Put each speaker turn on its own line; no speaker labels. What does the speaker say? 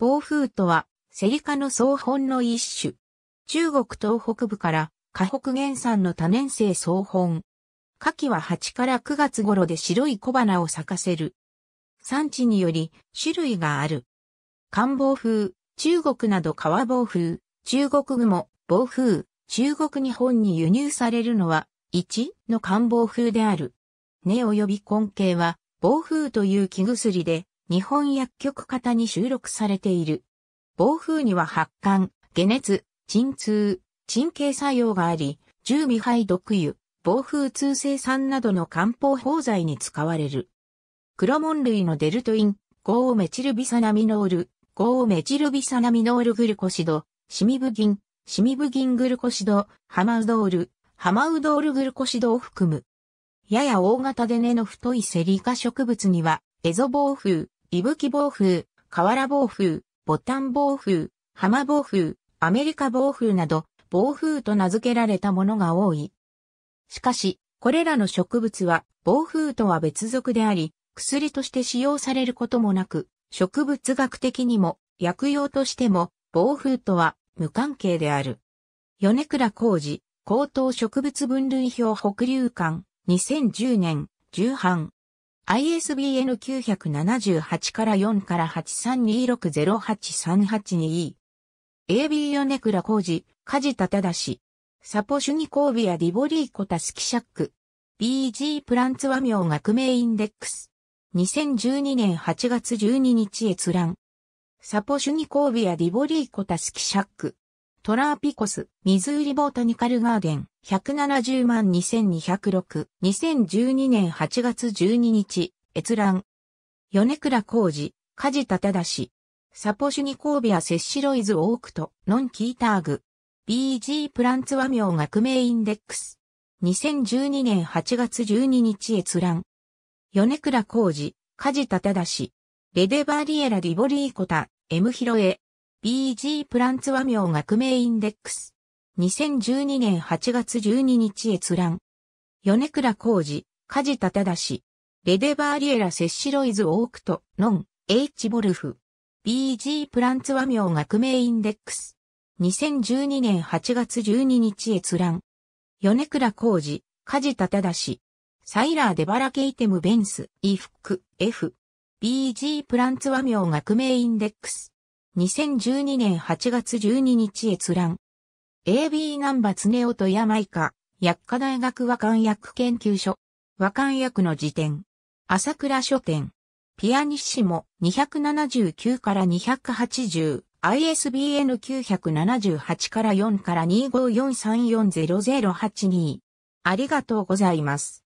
暴風とは、セリ科の草本の一種。中国東北部から河北原産の多年生草本。夏季は8から9月頃で白い小花を咲かせる。産地により種類がある。寒暴風、中国など川暴風、中国雲、暴風、中国日本に輸入されるのは、1の寒暴風である。根及び根茎は、暴風という木薬で、日本薬局型に収録されている。暴風には発汗、下熱、鎮痛、鎮痙作用があり、重味肺毒油、暴風通生酸などの漢方法剤に使われる。クロモン類のデルトイン、ゴーメチルビサナミノール、ゴーメチルビサナミノールグルコシド、シミブギン、シミブギングルコシド、ハマウドール、ハマウドールグルコシドを含む。やや大型で根の太いセリ科植物には、エゾ暴風、いぶき暴風、河原暴風、ボタン暴風、浜暴風、アメリカ暴風など、暴風と名付けられたものが多い。しかし、これらの植物は、暴風とは別属であり、薬として使用されることもなく、植物学的にも、薬用としても、暴風とは無関係である。米倉浩二、高等植物分類表北流館、2010年、重版。ISBN 978から4から8 3 2 6 0 8 3 8 2 e AB ヨネクラコジ、カジタタダシ。サポシュニコービアディボリーコタスキシャック。BG プランツョ名学名インデックス。2012年8月12日閲覧。サポシュニコービアディボリーコタスキシャック。トラーピコス、ミズーリボータニカルガーデン、170万2206、2012年8月12日、閲覧。米倉浩二、梶田忠。サポシュニコービアセッシロイズオークト、ノンキーターグ。BG プランツ和名学名インデックス。2012年8月12日閲覧。米倉浩二、梶田忠。レデバリエラディボリーコタ、M ヒロエ。BG プランツ和名学名インデックス。2012年8月12日閲覧。米倉浩二、梶田氏。レデバーリエラセッシロイズ・オークト、ノン、H・ ボルフ。BG プランツ和名学名インデックス。2012年8月12日閲覧。米倉浩二、梶田氏。サイラー・デバラケイテム・ベンス、イフック、F。BG プランツ和名学名インデックス。2012年8月12日閲覧。AB 難波オ夫ヤ山イカ、薬科大学和漢薬研究所。和漢薬の辞典。朝倉書店。ピアニッシモ279から280。ISBN 978から4から25434008 2ありがとうございます。